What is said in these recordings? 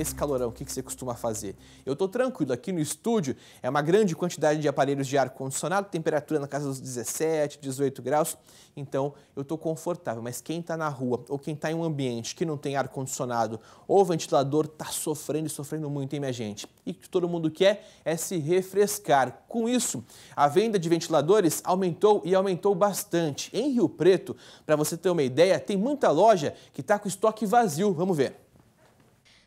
esse calorão, o que você costuma fazer? Eu estou tranquilo aqui no estúdio, é uma grande quantidade de aparelhos de ar-condicionado, temperatura na casa dos 17, 18 graus, então eu estou confortável. Mas quem está na rua ou quem está em um ambiente que não tem ar-condicionado ou ventilador está sofrendo e sofrendo muito, hein, minha gente? E o que todo mundo quer é se refrescar. Com isso, a venda de ventiladores aumentou e aumentou bastante. Em Rio Preto, para você ter uma ideia, tem muita loja que está com estoque vazio. Vamos ver.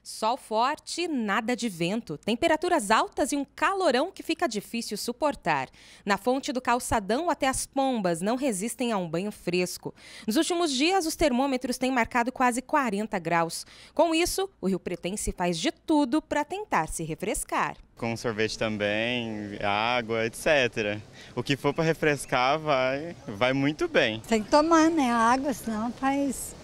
Sol forte, nada de vento, temperaturas altas e um calorão que fica difícil suportar. Na fonte do calçadão até as pombas não resistem a um banho fresco. Nos últimos dias, os termômetros têm marcado quase 40 graus. Com isso, o Rio Pretense faz de tudo para tentar se refrescar. Com sorvete também, água, etc. O que for para refrescar vai, vai muito bem. Tem que tomar, né? água, senão faz.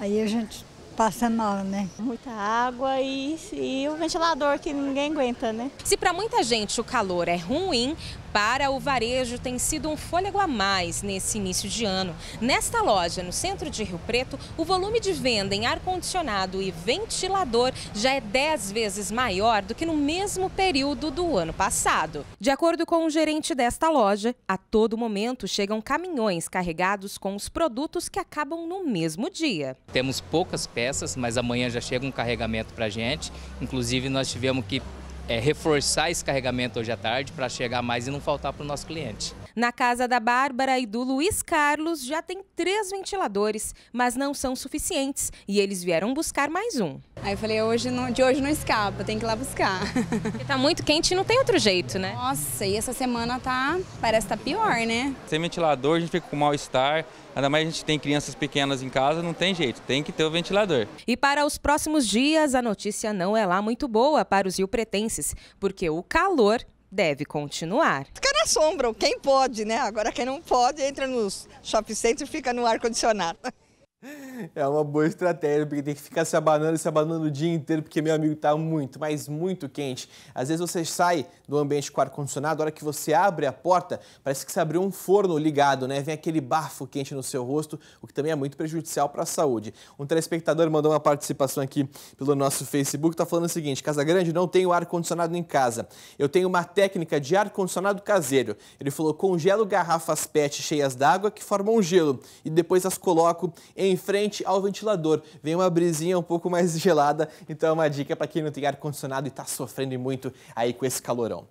Aí a gente passa mal, né? Muita água e, e o ventilador que ninguém aguenta, né? Se para muita gente o calor é ruim, para o varejo tem sido um fôlego a mais nesse início de ano. Nesta loja, no centro de Rio Preto, o volume de venda em ar-condicionado e ventilador já é 10 vezes maior do que no mesmo período do ano passado. De acordo com o gerente desta loja, a todo momento chegam caminhões carregados com os produtos que acabam no mesmo dia. Temos poucas peças peças, mas amanhã já chega um carregamento para a gente. Inclusive, nós tivemos que é, reforçar esse carregamento hoje à tarde para chegar mais e não faltar para o nosso cliente. Na casa da Bárbara e do Luiz Carlos já tem três ventiladores, mas não são suficientes e eles vieram buscar mais um. Aí eu falei, hoje não, de hoje não escapa, tem que ir lá buscar. Porque tá muito quente e não tem outro jeito, né? Nossa, e essa semana tá, parece que tá pior, né? Sem ventilador a gente fica com mal-estar, ainda mais a gente tem crianças pequenas em casa, não tem jeito, tem que ter o ventilador. E para os próximos dias, a notícia não é lá muito boa para os rio-pretenses, porque o calor deve continuar. Fica na sombra, quem pode, né? Agora quem não pode entra nos shopping centers e fica no ar-condicionado. É uma boa estratégia, porque tem que ficar se abanando e se abanando o dia inteiro, porque meu amigo está muito, mas muito quente. Às vezes você sai do ambiente com ar-condicionado, a hora que você abre a porta, parece que você abriu um forno ligado, né? Vem aquele bafo quente no seu rosto, o que também é muito prejudicial para a saúde. Um telespectador mandou uma participação aqui pelo nosso Facebook, está falando o seguinte: Casa Grande, não tenho ar-condicionado em casa. Eu tenho uma técnica de ar-condicionado caseiro. Ele falou: congelo garrafas PET cheias d'água que formam um gelo e depois as coloco em frente frente ao ventilador. Vem uma brisinha um pouco mais gelada, então é uma dica para quem não tem ar-condicionado e está sofrendo muito aí com esse calorão.